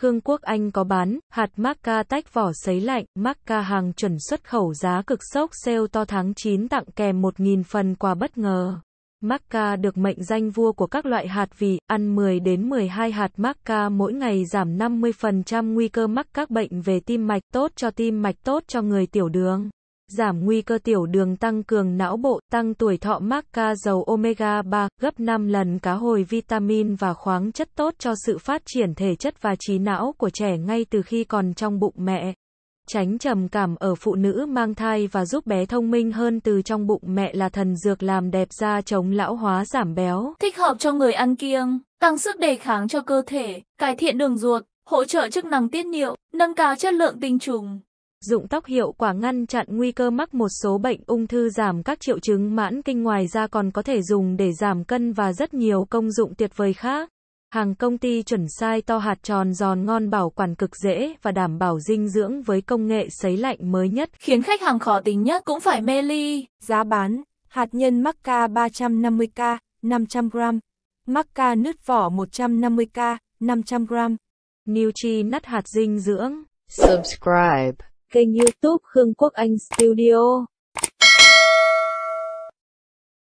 Khương Quốc Anh có bán, hạt maca tách vỏ sấy lạnh, maca hàng chuẩn xuất khẩu giá cực sốc sale to tháng 9 tặng kèm 1.000 phần quà bất ngờ. Maca được mệnh danh vua của các loại hạt vì ăn 10 đến 12 hạt maca mỗi ngày giảm 50% nguy cơ mắc các bệnh về tim mạch tốt cho tim mạch tốt cho người tiểu đường giảm nguy cơ tiểu đường tăng cường não bộ, tăng tuổi thọ mắc ca dầu omega 3, gấp 5 lần cá hồi vitamin và khoáng chất tốt cho sự phát triển thể chất và trí não của trẻ ngay từ khi còn trong bụng mẹ. Tránh trầm cảm ở phụ nữ mang thai và giúp bé thông minh hơn từ trong bụng mẹ là thần dược làm đẹp da chống lão hóa giảm béo. Thích hợp cho người ăn kiêng, tăng sức đề kháng cho cơ thể, cải thiện đường ruột, hỗ trợ chức năng tiết niệu, nâng cao chất lượng tinh trùng dụng tóc hiệu quả ngăn chặn nguy cơ mắc một số bệnh ung thư giảm các triệu chứng mãn kinh ngoài ra còn có thể dùng để giảm cân và rất nhiều công dụng tuyệt vời khác. Hàng công ty chuẩn sai to hạt tròn giòn ngon bảo quản cực dễ và đảm bảo dinh dưỡng với công nghệ sấy lạnh mới nhất. Khiến khách hàng khó tính nhất cũng phải mê ly. Giá bán, hạt nhân Macca 350k, 500g. Macca nứt vỏ 150k, 500g. Nutri nắt hạt dinh dưỡng. Subscribe kênh youtube Khương Quốc Anh Studio.